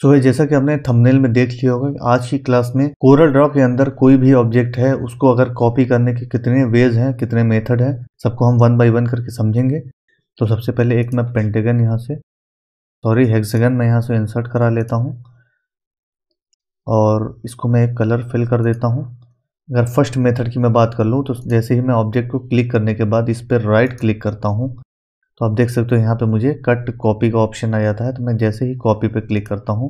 सो तो so, जैसा कि हमने थंबनेल में देख लिया होगा आज की क्लास में कोरल ड्रॉ के अंदर कोई भी ऑब्जेक्ट है उसको अगर कॉपी करने के कितने वेज हैं कितने मेथड हैं सबको हम वन बाई वन करके समझेंगे तो सबसे पहले एक मैं पेंटेगन यहाँ से सॉरी हेक्सागन मैं यहाँ से इंसर्ट करा लेता हूँ और इसको मैं एक कलर फिल कर देता हूँ अगर फर्स्ट मेथड की मैं बात कर लूँ तो जैसे ही मैं ऑब्जेक्ट को क्लिक करने के बाद इस पर राइट क्लिक करता हूँ तो आप देख सकते हो यहाँ पे मुझे कट कॉपी का ऑप्शन आ जाता है तो मैं जैसे ही कॉपी पे क्लिक करता हूँ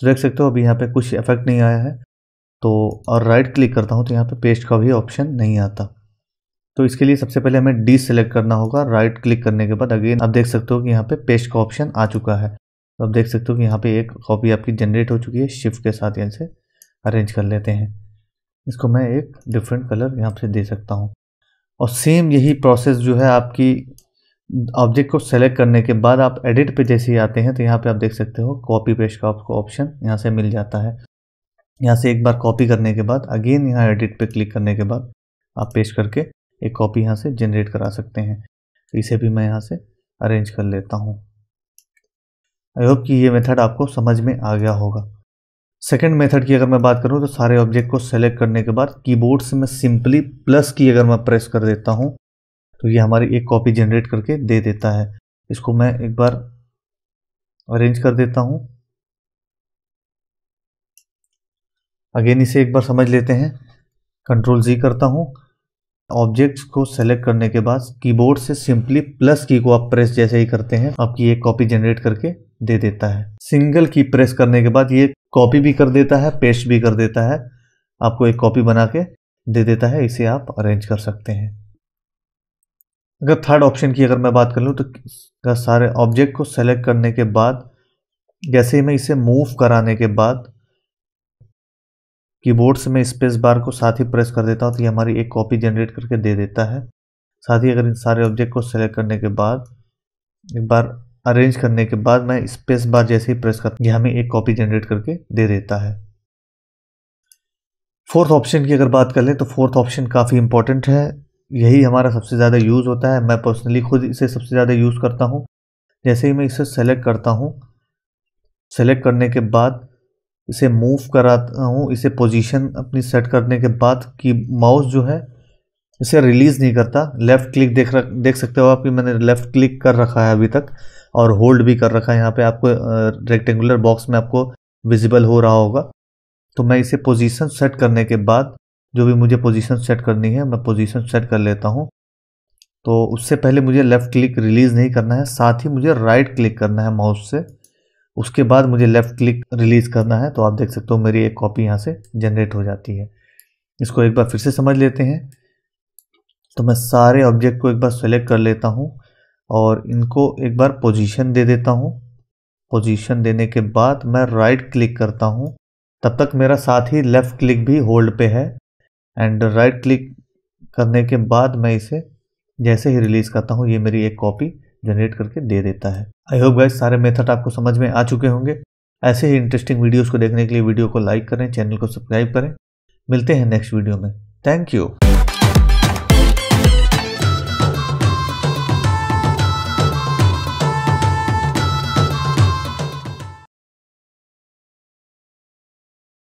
तो देख सकते हो अभी यहाँ पे कुछ इफेक्ट नहीं आया है तो और राइट क्लिक करता हूँ तो यहाँ पे पेस्ट का भी ऑप्शन नहीं आता तो इसके लिए सबसे पहले हमें डी सेलेक्ट करना होगा राइट क्लिक करने के बाद अगेन आप देख सकते हो कि यहाँ पे पेस्ट का ऑप्शन आ चुका है तो आप देख सकते हो कि यहाँ पे एक कॉपी आपकी जनरेट हो चुकी है शिफ्ट के साथ यहाँ से अरेंज कर लेते हैं इसको मैं एक डिफरेंट कलर यहाँ से दे सकता हूँ और सेम यही प्रोसेस जो है आपकी ऑब्जेक्ट को सेलेक्ट करने के बाद आप एडिट पे जैसे ही आते हैं तो यहाँ पे आप देख सकते हो कॉपी पेस्ट का आपको ऑप्शन यहाँ से मिल जाता है यहाँ से एक बार कॉपी करने के बाद अगेन यहाँ एडिट पे क्लिक करने के बाद आप पेस्ट करके एक कॉपी यहाँ से जनरेट करा सकते हैं तो इसे भी मैं यहाँ से अरेंज कर लेता हूँ आई होप कि ये मेथड आपको समझ में आ गया होगा सेकेंड मेथड की अगर मैं बात करूँ तो सारे ऑब्जेक्ट को सेलेक्ट करने के बाद कीबोर्ड से मैं सिंपली प्लस की अगर मैं प्रेस कर देता हूँ तो ये हमारी एक कॉपी जनरेट करके दे देता है इसको मैं एक बार अरेंज कर देता हूँ अगेन इसे एक बार समझ लेते हैं कंट्रोल जी करता हूँ ऑब्जेक्ट्स को सेलेक्ट करने के बाद कीबोर्ड से सिंपली प्लस की को आप प्रेस जैसे ही करते हैं आपकी एक कॉपी जनरेट करके दे देता है सिंगल की प्रेस करने के बाद ये कॉपी भी कर देता है पेस्ट भी कर देता है आपको एक कॉपी बना के दे देता है इसे आप अरेंज कर सकते हैं अगर थर्ड ऑप्शन की अगर मैं बात कर लूँ तो सारे ऑब्जेक्ट को सेलेक्ट करने के बाद जैसे ही मैं इसे मूव कराने के बाद कीबोर्ड से मैं स्पेस बार को साथ ही प्रेस कर देता हूँ तो ये हमारी एक कॉपी जनरेट करके दे देता है साथ ही अगर इन सारे ऑब्जेक्ट को सेलेक्ट करने के बाद एक बार अरेंज करने के बाद मैं स्पेस बार जैसे ही प्रेस कर यह हमें एक कॉपी जनरेट करके दे देता है फोर्थ ऑप्शन की अगर बात कर लें तो फोर्थ ऑप्शन काफ़ी इंपॉर्टेंट है यही हमारा सबसे ज़्यादा यूज़ होता है मैं पर्सनली खुद इसे सबसे ज़्यादा यूज़ करता हूँ जैसे ही मैं इसे सेलेक्ट करता हूँ सेलेक्ट करने के बाद इसे मूव कराता हूँ इसे पोजीशन अपनी सेट करने के बाद कि माउस जो है इसे रिलीज़ नहीं करता लेफ़्ट क्लिक देख रख देख सकते हो आप कि मैंने लेफ़्ट क्लिक कर रखा है अभी तक और होल्ड भी कर रखा है यहाँ पे आपको रेक्टेंगुलर बॉक्स में आपको विजिबल हो रहा होगा तो मैं इसे पोजीशन सेट करने के बाद जो भी मुझे पोजीशन सेट करनी है मैं पोजीशन सेट कर लेता हूँ तो उससे पहले मुझे लेफ़्ट क्लिक रिलीज़ नहीं करना है साथ ही मुझे राइट क्लिक करना है माउस से उसके बाद मुझे लेफ़्ट क्लिक रिलीज़ करना है तो आप देख सकते हो मेरी एक कॉपी यहाँ से जनरेट हो जाती है इसको एक बार फिर से समझ लेते हैं तो मैं सारे ऑब्जेक्ट को एक बार सेलेक्ट कर लेता हूँ और इनको एक बार पोजीशन दे देता हूँ पोजीशन देने के बाद मैं राइट क्लिक करता हूँ तब तक मेरा साथ ही लेफ़्ट क्लिक भी होल्ड पे है एंड राइट क्लिक करने के बाद मैं इसे जैसे ही रिलीज़ करता हूँ ये मेरी एक कॉपी जनरेट करके दे देता है आई होप गाइस सारे मेथड आपको समझ में आ चुके होंगे ऐसे ही इंटरेस्टिंग वीडियोस को देखने के लिए वीडियो को लाइक करें चैनल को सब्सक्राइब करें मिलते हैं नेक्स्ट वीडियो में थैंक यू